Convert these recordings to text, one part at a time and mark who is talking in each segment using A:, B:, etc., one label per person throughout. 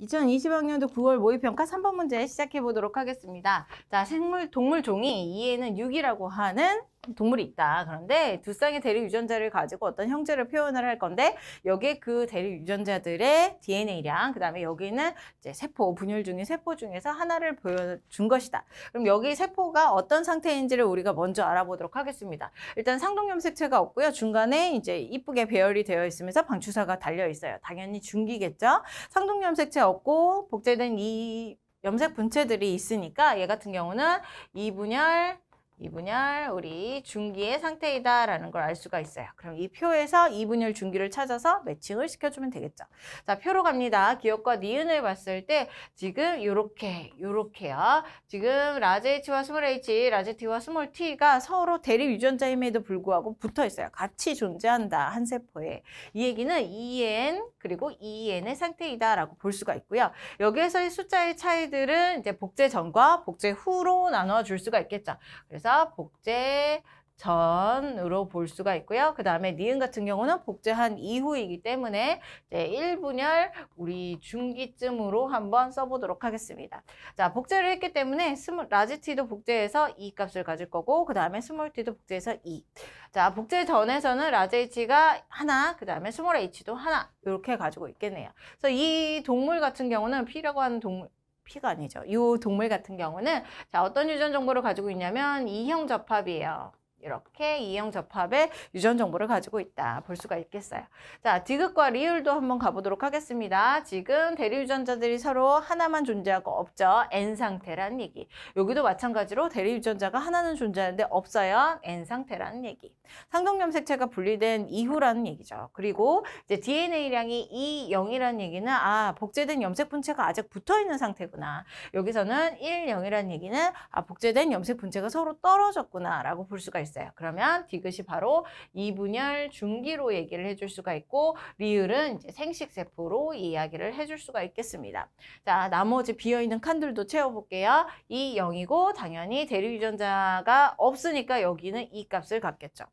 A: 2020학년도 9월 모의평가 3번 문제 시작해 보도록 하겠습니다. 자, 생물, 동물 종이 2에는 6이라고 하는 동물이 있다. 그런데 두 쌍의 대리 유전자를 가지고 어떤 형제를 표현을 할 건데 여기에 그 대리 유전자들의 d n a 량 그다음에 여기는 이제 세포 분열 중인 세포 중에서 하나를 보여준 것이다. 그럼 여기 세포가 어떤 상태인지를 우리가 먼저 알아보도록 하겠습니다. 일단 상동염색체가 없고요. 중간에 이제 이쁘게 배열이 되어 있으면서 방추사가 달려 있어요. 당연히 중기겠죠. 상동염색체 없고 복제된 이 염색 분체들이 있으니까 얘 같은 경우는 이분열 이분열 우리 중기의 상태이다라는 걸 알 수가 있어요. 그럼 이 표에서 이분열 중기를 찾아서 매칭을 시켜주면 되겠죠. 자, 표로 갑니다. 기억과 니은을 봤을 때 지금 요렇게, 요렇게요. 지금 라제 H와 스몰 H, 라제 T와 스몰 T가 서로 대립 유전자임에도 불구하고 붙어 있어요. 같이 존재한다, 한 세포에. 이 얘기는 EN 그리고 EN의 상태이다라고 볼 수가 있고요. 여기에서의 숫자의 차이들은 이제 복제 전과 복제 후로 나눠줄 수가 있겠죠. 그래서 그서 복제 전으로 볼 수가 있고요. 그 다음에 니은 같은 경우는 복제한 이후이기 때문에 이제 1분열 우리 중기쯤으로 한번 써보도록 하겠습니다. 자, 복제를 했기 때문에 스몰, 라지 티도 복제해서 이 값을 가질 거고 그 다음에 스몰 티도 복제해서 이. 자, 복제 전에서는 라지 h가 하나, 그 다음에 스몰 h도 하나 이렇게 가지고 있겠네요. 그래서 이 동물 같은 경우는 p라고 하는 동물 피가 아니죠. 이 동물 같은 경우는 자 어떤 유전 정보를 가지고 있냐면 이형 접합이에요. 이렇게 이형 접합의 유전 정보를 가지고 있다 볼 수가 있겠어요. 자, 디귿과 리을도 한번 가보도록 하겠습니다. 지금 대리 유전자들이 서로 하나만 존재하고 없죠. N 상태란 얘기. 여기도 마찬가지로 대리 유전자가 하나는 존재하는데 없어요. N 상태라는 얘기. 상동염색체가 분리된 이후라는 얘기죠. 그리고 이제 DNA량이 이영이라는 얘기는 아, 복제된 염색 분체가 아직 붙어 있는 상태구나. 여기서는 일영이라는 얘기는 아, 복제된 염색 분체가 서로 떨어졌구나라고 볼 수가 있어요. 있어요. 그러면 디귿이 바로 이분열 중기로 얘기를 해줄 수가 있고 리을은 이제 생식세포로 이야기를 해줄 수가 있겠습니다. 자 나머지 비어있는 칸들도 채워볼게요. 이 0이고 당연히 대류유전자가 없으니까 여기는 이 값을 갖겠죠.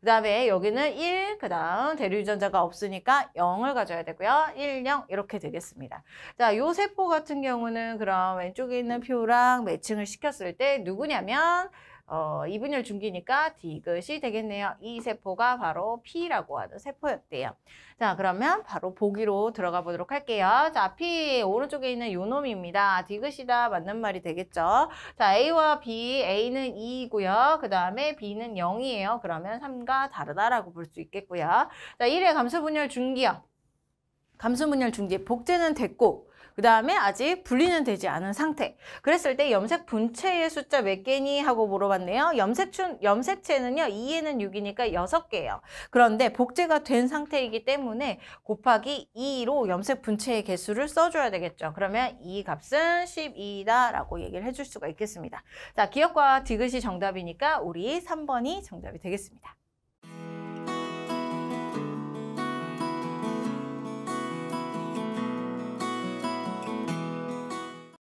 A: 그 다음에 여기는 1, 그 다음 대류유전자가 없으니까 0을 가져야 되고요. 1, 0 이렇게 되겠습니다. 자, 요 세포 같은 경우는 그럼 왼쪽에 있는 표랑 매칭을 시켰을 때 누구냐면 어, 이분열 중기니까 디귿이 되겠네요. 이 세포가 바로 P라고 하는 세포였대요. 자, 그러면 바로 보기로 들어가 보도록 할게요. 자, P 오른쪽에 있는 요 놈입니다. 디귿이다 맞는 말이 되겠죠. 자, A와 B, A는 2이고요. 그 다음에 B는 0이에요. 그러면 3과 다르다라고 볼 수 있겠고요. 자, 1의 감소분열 중기요. 감수분열 중지 복제는 됐고 그 다음에 아직 분리는 되지 않은 상태 그랬을 때 염색 분체의 숫자 몇 개니 하고 물어봤네요 염색춘, 염색체는요 2에는 6이니까 6개예요 그런데 복제가 된 상태이기 때문에 곱하기 2로 염색 분체의 개수를 써줘야 되겠죠 그러면 이 값은 12이다 라고 얘기를 해줄 수가 있겠습니다 자 기억과 디귿이 정답이니까 우리 3번이 정답이 되겠습니다